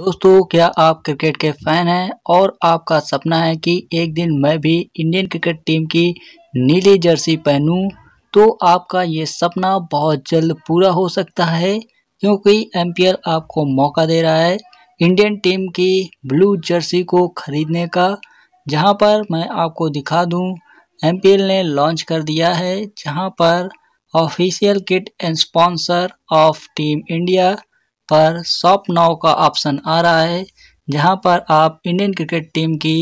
दोस्तों क्या आप क्रिकेट के फैन हैं और आपका सपना है कि एक दिन मैं भी इंडियन क्रिकेट टीम की नीली जर्सी पहनूं तो आपका ये सपना बहुत जल्द पूरा हो सकता है क्योंकि एम आपको मौका दे रहा है इंडियन टीम की ब्लू जर्सी को खरीदने का जहां पर मैं आपको दिखा दूं एम ने लॉन्च कर दिया है जहां पर official kit and sponsor of team India पर शॉप नाव का ऑप्शन आ रहा है जहां पर आप इंडियन क्रिकेट टीम की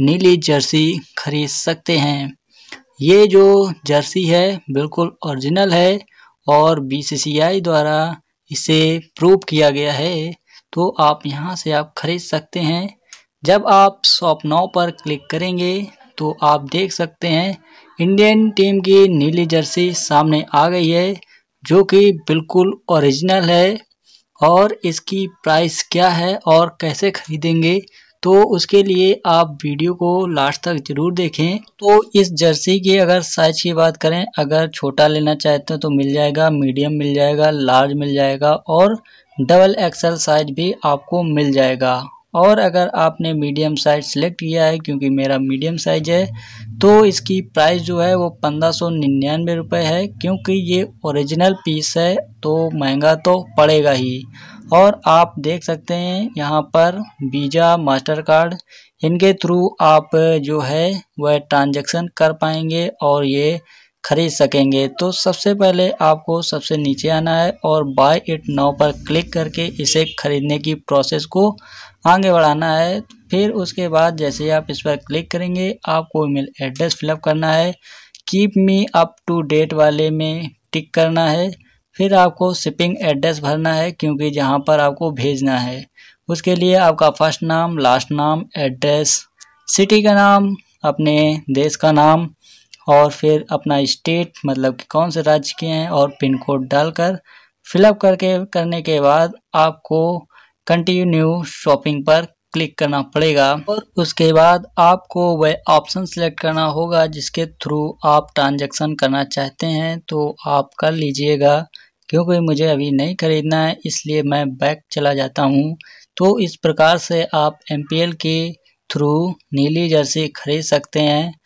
नीली जर्सी खरीद सकते हैं ये जो जर्सी है बिल्कुल ओरिजिनल है और बीसीसीआई द्वारा इसे प्रूव किया गया है तो आप यहां से आप खरीद सकते हैं जब आप शॉप नाव पर क्लिक करेंगे तो आप देख सकते हैं इंडियन टीम की नीली जर्सी सामने आ गई है जो कि बिल्कुल ओरिजिनल है और इसकी प्राइस क्या है और कैसे खरीदेंगे तो उसके लिए आप वीडियो को लास्ट तक ज़रूर देखें तो इस जर्सी की अगर साइज़ की बात करें अगर छोटा लेना चाहते हैं तो मिल जाएगा मीडियम मिल जाएगा लार्ज मिल जाएगा और डबल एक्सल साइज भी आपको मिल जाएगा और अगर आपने मीडियम साइज सेलेक्ट किया है क्योंकि मेरा मीडियम साइज है तो इसकी प्राइस जो है वो पंद्रह सौ निन्यानवे रुपये है क्योंकि ये ओरिजिनल पीस है तो महंगा तो पड़ेगा ही और आप देख सकते हैं यहाँ पर वीज़ा मास्टर कार्ड इनके थ्रू आप जो है वह ट्रांजैक्शन कर पाएंगे और ये खरीद सकेंगे तो सबसे पहले आपको सबसे नीचे आना है और बाय इट नाउ पर क्लिक करके इसे ख़रीदने की प्रोसेस को आगे बढ़ाना है फिर उसके बाद जैसे आप इस पर क्लिक करेंगे आपको ईमेल एड्रेस फिलअप करना है keep me up to date वाले में टिक करना है फिर आपको शिपिंग एड्रेस भरना है क्योंकि जहाँ पर आपको भेजना है उसके लिए आपका फर्स्ट नाम लास्ट नाम एड्रेस सिटी का नाम अपने देश का नाम और फिर अपना स्टेट मतलब कि कौन से राज्य के हैं और पिन कोड डालकर फिलअप करके करने के बाद आपको कंटिन्यू शॉपिंग पर क्लिक करना पड़ेगा और उसके बाद आपको वह ऑप्शन सेलेक्ट करना होगा जिसके थ्रू आप ट्रांजैक्शन करना चाहते हैं तो आप कर लीजिएगा क्योंकि मुझे अभी नहीं ख़रीदना है इसलिए मैं बैक चला जाता हूँ तो इस प्रकार से आप एम के थ्रू नीली जर्सी खरीद सकते हैं